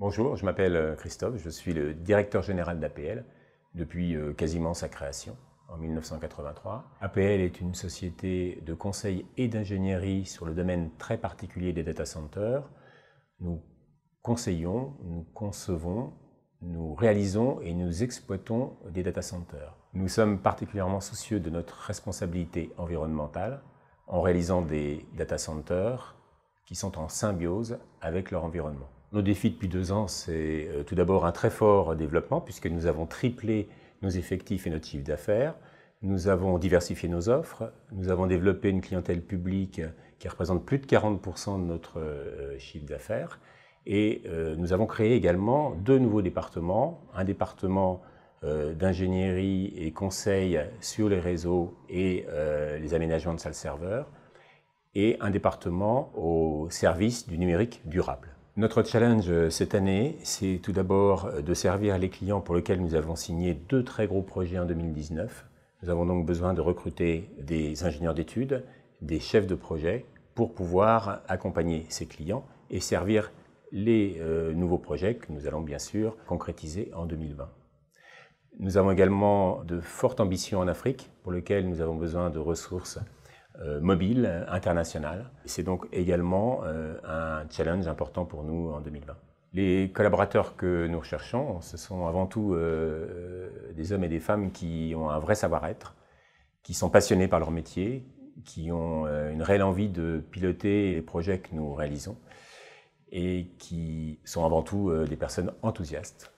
Bonjour, je m'appelle euh, Christophe, je suis le directeur général d'APL depuis euh, quasiment sa création en 1983. APL est une société de conseil et d'ingénierie sur le domaine très particulier des data centers. Nous conseillons, nous concevons, nous réalisons et nous exploitons des data centers. Nous sommes particulièrement soucieux de notre responsabilité environnementale en réalisant des data centers qui sont en symbiose avec leur environnement. Nos défis depuis deux ans, c'est euh, tout d'abord un très fort développement, puisque nous avons triplé nos effectifs et notre chiffre d'affaires. Nous avons diversifié nos offres. Nous avons développé une clientèle publique qui représente plus de 40% de notre euh, chiffre d'affaires. Et euh, nous avons créé également deux nouveaux départements. Un département d'ingénierie et conseil sur les réseaux et les aménagements de salles serveurs. Et un département au service du numérique durable. Notre challenge euh, cette année, c'est tout d'abord euh, de servir les clients pour lesquels nous avons signé deux très gros projets en 2019. Nous avons donc besoin de recruter des ingénieurs d'études, des chefs de projet pour pouvoir accompagner ces clients et servir les euh, nouveaux projets que nous allons bien sûr concrétiser en 2020. Nous avons également de fortes ambitions en Afrique pour lesquelles nous avons besoin de ressources euh, mobile, euh, international. C'est donc également euh, un challenge important pour nous en 2020. Les collaborateurs que nous recherchons, ce sont avant tout des hommes et des femmes qui ont un vrai savoir-être, qui sont passionnés par leur métier, qui ont une réelle envie de piloter les projets que nous réalisons et qui sont avant tout des personnes enthousiastes